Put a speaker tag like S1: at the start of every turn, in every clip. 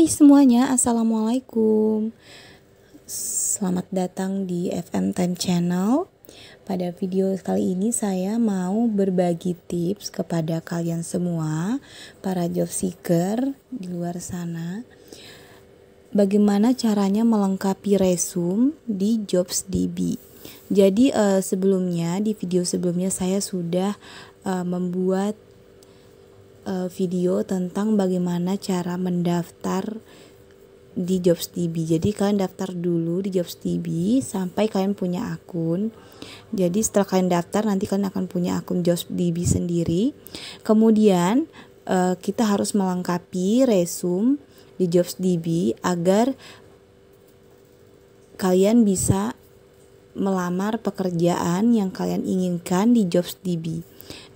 S1: Hai semuanya, Assalamualaikum Selamat datang di FM Time Channel Pada video kali ini saya mau berbagi tips kepada kalian semua Para job seeker di luar sana Bagaimana caranya melengkapi resume di JobsDB Jadi eh, sebelumnya, di video sebelumnya saya sudah eh, membuat uh, video tentang bagaimana cara mendaftar di JobsDB. Jadi kalian daftar dulu di JobsDB sampai kalian punya akun. Jadi setelah kalian daftar nanti kalian akan punya akun JobsDB sendiri. Kemudian uh, kita harus melengkapi resume di JobsDB agar kalian bisa melamar pekerjaan yang kalian inginkan di JobsDB.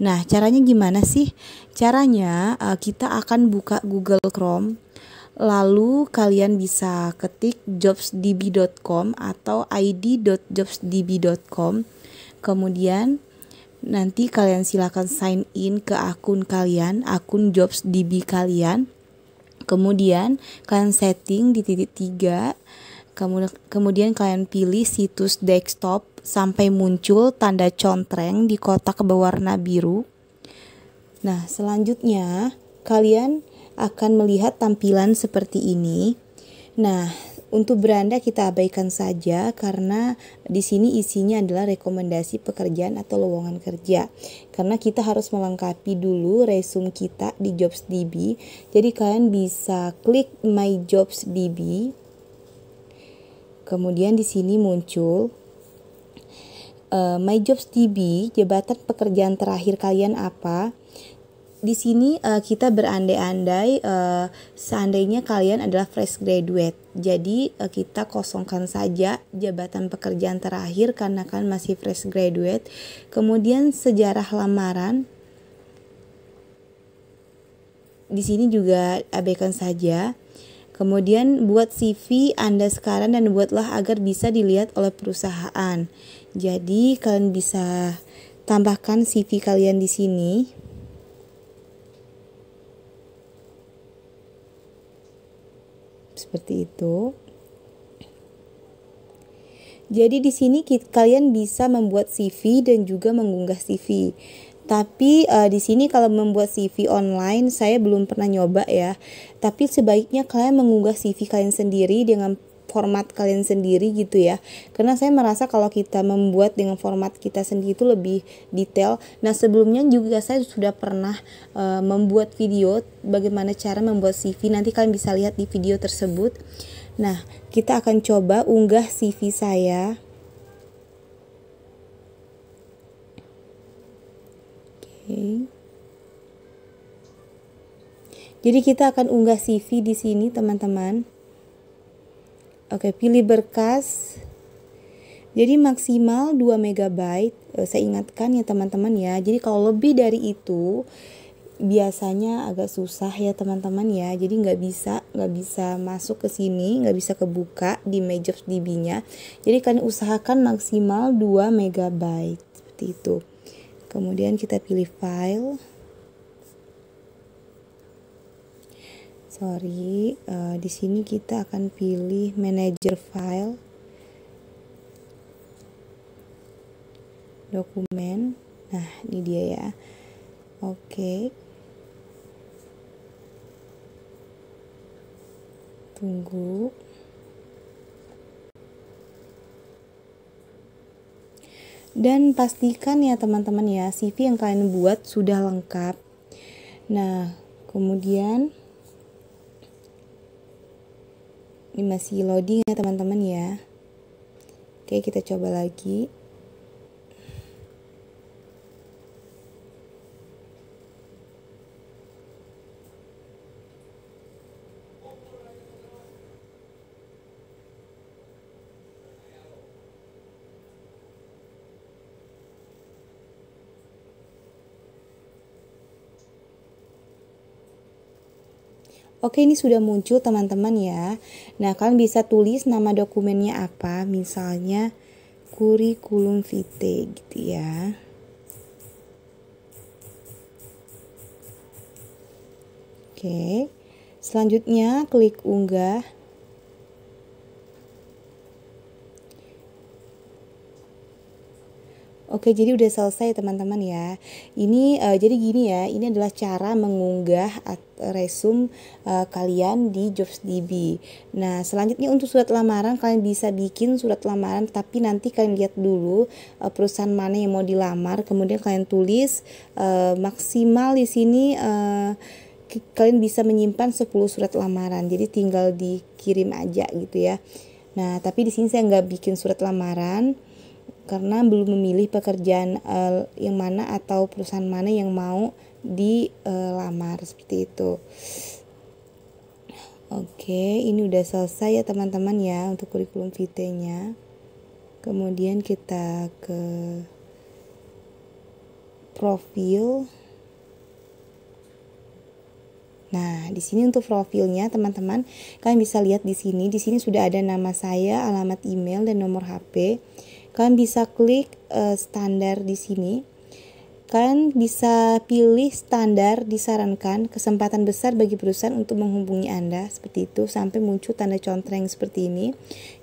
S1: Nah, caranya gimana sih? Caranya uh, kita akan buka Google Chrome, lalu kalian bisa ketik jobsdb.com atau id.jobsdb.com. Kemudian nanti kalian silakan sign in ke akun kalian, akun jobsdb kalian. Kemudian kalian setting di titik 3. Kemudian, kemudian kalian pilih situs desktop sampai muncul tanda contreng di kotak berwarna biru. Nah, selanjutnya kalian akan melihat tampilan seperti ini. Nah, untuk beranda kita abaikan saja karena di sini isinya adalah rekomendasi pekerjaan atau lowongan kerja. Karena kita harus melengkapi dulu resume kita di JobsDB. Jadi kalian bisa klik My JobsDB. Kemudian di sini muncul uh, My Jobs DB, jabatan pekerjaan terakhir kalian apa? Di sini uh, kita berandai-andai uh, seandainya kalian adalah fresh graduate. Jadi uh, kita kosongkan saja jabatan pekerjaan terakhir karena kan masih fresh graduate. Kemudian sejarah lamaran. Di sini juga abaikan saja Kemudian buat CV Anda sekarang dan buatlah agar bisa dilihat oleh perusahaan. Jadi kalian bisa tambahkan CV kalian di sini. Seperti itu. Jadi di sini kalian bisa membuat CV dan juga mengunggah CV. Tapi uh, di sini kalau membuat CV online saya belum pernah nyoba ya. Tapi sebaiknya kalian mengunggah CV kalian sendiri dengan format kalian sendiri gitu ya. Karena saya merasa kalau kita membuat dengan format kita sendiri itu lebih detail. Nah, sebelumnya juga saya sudah pernah uh, membuat video bagaimana cara membuat CV. Nanti kalian bisa lihat di video tersebut. Nah, kita akan coba unggah CV saya okay. jadi kita akan unggah CV di sini teman-teman oke okay, pilih berkas jadi maksimal 2 MB eh, saya ingatkan ya teman-teman ya jadi kalau lebih dari itu biasanya agak susah ya teman-teman ya jadi nggak bisa nggak bisa masuk ke sini nggak bisa kebuka di db nya jadi kalian usahakan maksimal 2 MB seperti itu kemudian kita pilih file sorry uh, di sini kita akan pilih manager file dokumen nah ini dia ya oke okay. tunggu Dan pastikan ya teman-teman ya CV yang kalian buat sudah lengkap. Nah, kemudian ini masih loading ya teman-teman ya. Oke, kita coba lagi. Oke, ini sudah muncul teman-teman ya. Nah, kalian bisa tulis nama dokumennya apa, misalnya kurikulum vitae gitu ya. Oke. Selanjutnya klik unggah. Oke, jadi udah selesai teman-teman ya. Ini uh, jadi gini ya, ini adalah cara mengunggah resume uh, kalian di JobsDB. Nah, selanjutnya untuk surat lamaran kalian bisa bikin surat lamaran tapi nanti kalian lihat dulu uh, perusahaan mana yang mau dilamar, kemudian kalian tulis uh, maksimal di sini uh, kalian bisa menyimpan 10 surat lamaran. Jadi tinggal dikirim aja gitu ya. Nah, tapi di sini saya nggak bikin surat lamaran karena belum memilih pekerjaan uh, yang mana atau perusahaan mana yang mau dilamar uh, seperti itu. Oke, ini udah selesai ya teman-teman ya untuk kurikulum vitae-nya. Kemudian kita ke profil. Nah, di sini untuk profilnya teman-teman, kalian bisa lihat di sini, di sini sudah ada nama saya, alamat email dan nomor HP. Kalian bisa klik uh, standar di sini. Kalian bisa pilih standar disarankan kesempatan besar bagi perusahaan untuk menghubungi Anda seperti itu sampai muncul tanda contreng seperti ini.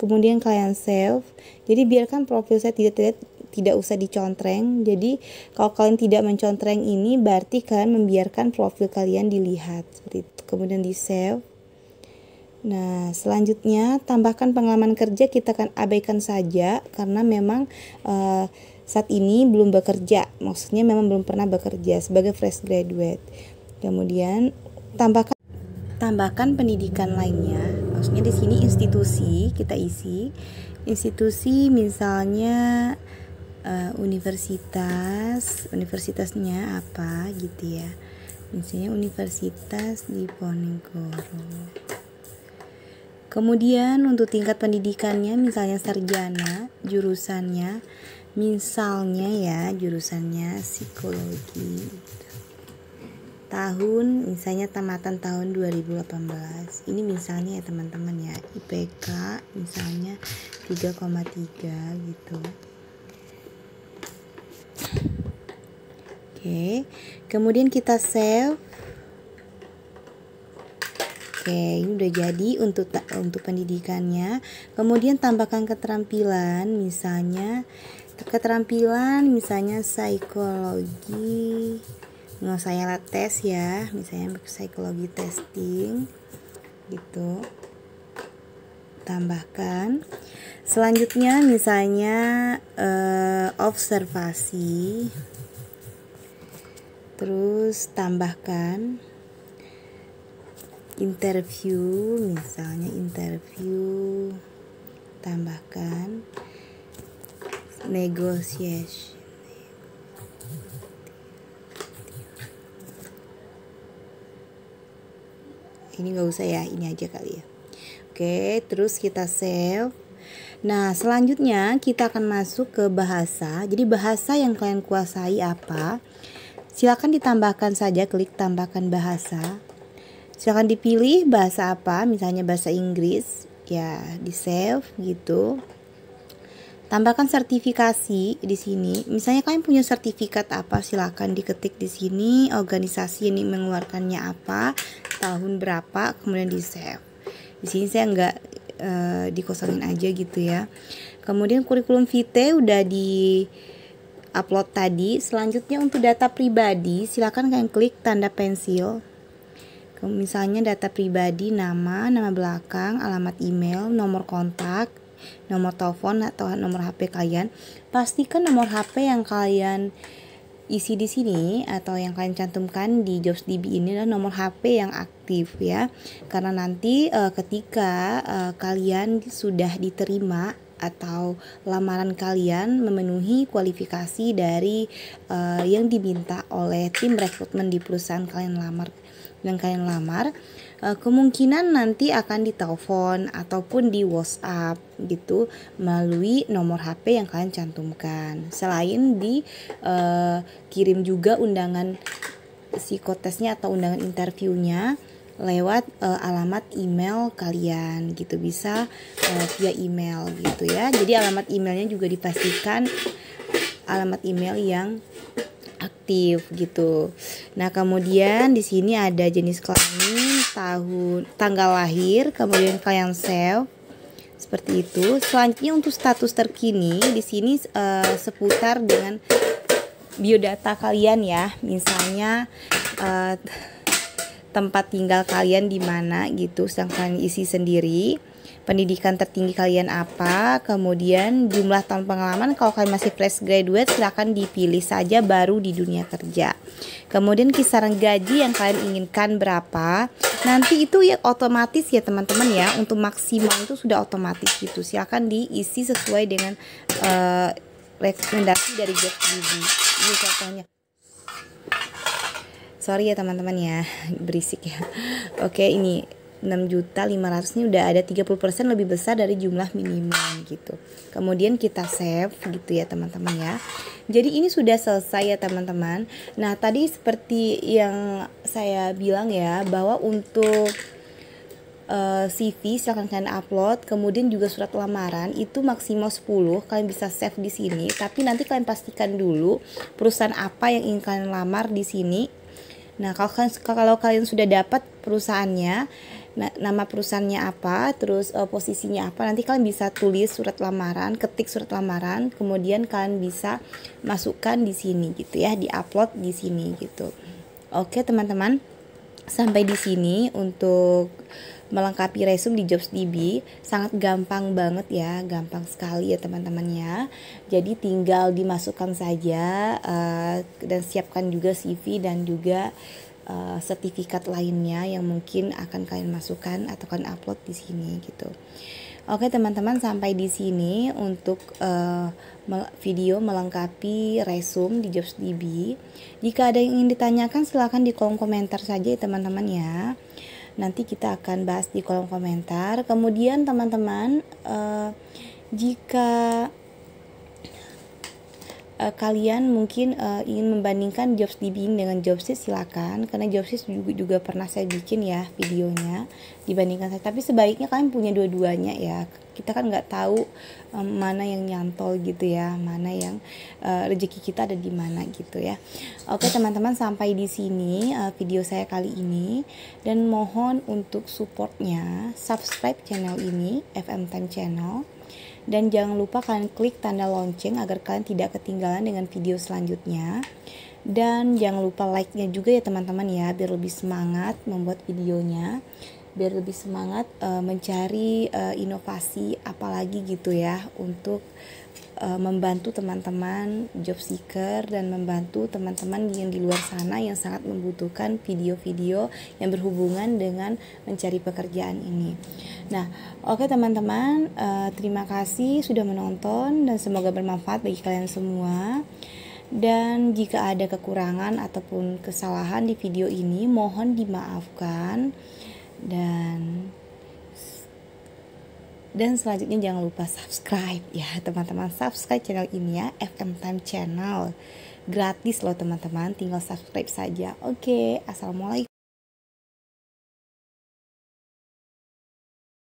S1: Kemudian kalian save. Jadi biarkan profil saya tidak terlihat tidak usah dicontreng. Jadi kalau kalian tidak mencontreng ini berarti kalian membiarkan profil kalian dilihat seperti itu. Kemudian di save. Nah, selanjutnya tambahkan pengalaman kerja kita akan abaikan saja karena memang uh, saat ini belum bekerja. Maksudnya memang belum pernah bekerja sebagai fresh graduate. Kemudian tambahkan tambahkan pendidikan lainnya. Maksudnya di sini institusi kita isi institusi misalnya uh, universitas, universitasnya apa gitu ya. Misalnya Universitas di Ponegoro. Kemudian untuk tingkat pendidikannya misalnya sarjana, jurusannya misalnya ya jurusannya psikologi. Tahun misalnya tamatan tahun 2018. Ini misalnya ya teman-teman ya IPK misalnya 3,3 gitu. Oke. Kemudian kita save Oke, ini udah jadi untuk untuk pendidikannya. Kemudian tambahkan keterampilan, misalnya keterampilan misalnya psikologi. Nggak saya lihat tes ya, misalnya psikologi testing gitu. Tambahkan. Selanjutnya misalnya eh, observasi. Terus tambahkan interview misalnya interview tambahkan negotiation ini nggak usah ya ini aja kali ya oke terus kita save Nah, selanjutnya kita akan masuk ke bahasa. Jadi bahasa yang kalian kuasai apa? Silakan ditambahkan saja klik tambahkan bahasa. Silahkan dipilih bahasa apa, misalnya bahasa Inggris, ya di save gitu. Tambahkan sertifikasi di sini. Misalnya kalian punya sertifikat apa, silahkan diketik di sini. Organisasi ini mengeluarkannya apa, tahun berapa, kemudian di save. Di sini saya nggak e, dikosongin aja gitu ya. Kemudian kurikulum vitae udah di upload tadi. Selanjutnya untuk data pribadi, silahkan kalian klik tanda pensil misalnya data pribadi, nama, nama belakang, alamat email, nomor kontak, nomor telepon atau nomor HP kalian. Pastikan nomor HP yang kalian isi di sini atau yang kalian cantumkan di JobsDB ini adalah nomor HP yang aktif ya. Karena nanti e, ketika e, kalian sudah diterima atau lamaran kalian memenuhi kualifikasi dari uh, yang diminta oleh tim rekrutmen di perusahaan kalian lamar yang kalian lamar eh, kemungkinan nanti akan ditelepon ataupun di WhatsApp gitu melalui nomor HP yang kalian cantumkan selain di uh, kirim juga undangan psikotesnya atau undangan interviewnya lewat uh, alamat email kalian gitu bisa uh, via email gitu ya jadi alamat emailnya juga dipastikan alamat email yang aktif gitu. Nah, kemudian di sini ada jenis kelamin, tahun, tanggal lahir, kemudian kalian save seperti itu. Selanjutnya untuk status terkini di sini uh, seputar dengan biodata kalian ya. Misalnya uh, tempat tinggal kalian di mana gitu, sedangkan isi sendiri pendidikan tertinggi kalian apa, kemudian jumlah tahun pengalaman kalau kalian masih fresh graduate silahkan dipilih saja baru di dunia kerja. Kemudian kisaran gaji yang kalian inginkan berapa, nanti itu ya otomatis ya teman-teman ya untuk maksimal itu sudah otomatis gitu. Silahkan diisi sesuai dengan uh, rekomendasi dari JobDB. Ini contohnya sorry ya teman-teman ya berisik ya oke ini 6 juta 500 ini udah ada 30% lebih besar dari jumlah minimum gitu. Kemudian kita save gitu ya teman-teman ya. Jadi ini sudah selesai ya teman-teman. Nah, tadi seperti yang saya bilang ya bahwa untuk eh, CV silahkan kalian upload kemudian juga surat lamaran itu maksimal 10 kalian bisa save di sini tapi nanti kalian pastikan dulu perusahaan apa yang ingin kalian lamar di sini nah kalau kalau kalian sudah dapat perusahaannya nama perusahaannya apa, terus uh, posisinya apa. Nanti kalian bisa tulis surat lamaran, ketik surat lamaran, kemudian kalian bisa masukkan di sini gitu ya, di-upload di sini gitu. Oke, teman-teman. Sampai di sini untuk melengkapi resume di JobsDB sangat gampang banget ya, gampang sekali ya teman-teman ya. Jadi tinggal dimasukkan saja uh, dan siapkan juga CV dan juga uh, sertifikat lainnya yang mungkin akan kalian masukkan atau kalian upload di sini gitu. Oke teman-teman sampai di sini untuk uh, video melengkapi resume di JobsDB. Jika ada yang ingin ditanyakan silahkan di kolom komentar saja ya teman-teman ya. Nanti kita akan bahas di kolom komentar. Kemudian teman-teman uh, jika uh, kalian mungkin uh, ingin membandingkan jobs dibikin dengan jobsis silakan karena jobsis juga, juga pernah saya bikin ya videonya dibandingkan saya tapi sebaiknya kalian punya dua-duanya ya kita kan nggak tahu um, mana yang nyantol gitu ya mana yang uh, rezeki kita ada di mana gitu ya oke teman-teman sampai di sini uh, video saya kali ini dan mohon untuk supportnya subscribe channel ini FM Time Channel dan jangan lupa kalian klik tanda lonceng agar kalian tidak ketinggalan dengan video selanjutnya. Dan jangan lupa like-nya juga ya teman-teman ya biar lebih semangat membuat videonya biar lebih semangat uh, mencari uh, inovasi apalagi gitu ya untuk eh, membantu teman-teman job seeker dan membantu teman-teman yang di luar sana yang sangat membutuhkan video-video yang berhubungan dengan mencari pekerjaan ini. Nah, oke okay, teman-teman, uh, terima kasih sudah menonton dan semoga bermanfaat bagi kalian semua. Dan jika ada kekurangan ataupun kesalahan di video ini, mohon dimaafkan. Dan dan selanjutnya jangan lupa subscribe ya teman-teman subscribe channel ini ya FM Time Channel gratis loh teman-teman tinggal subscribe saja oke okay, assalamualaikum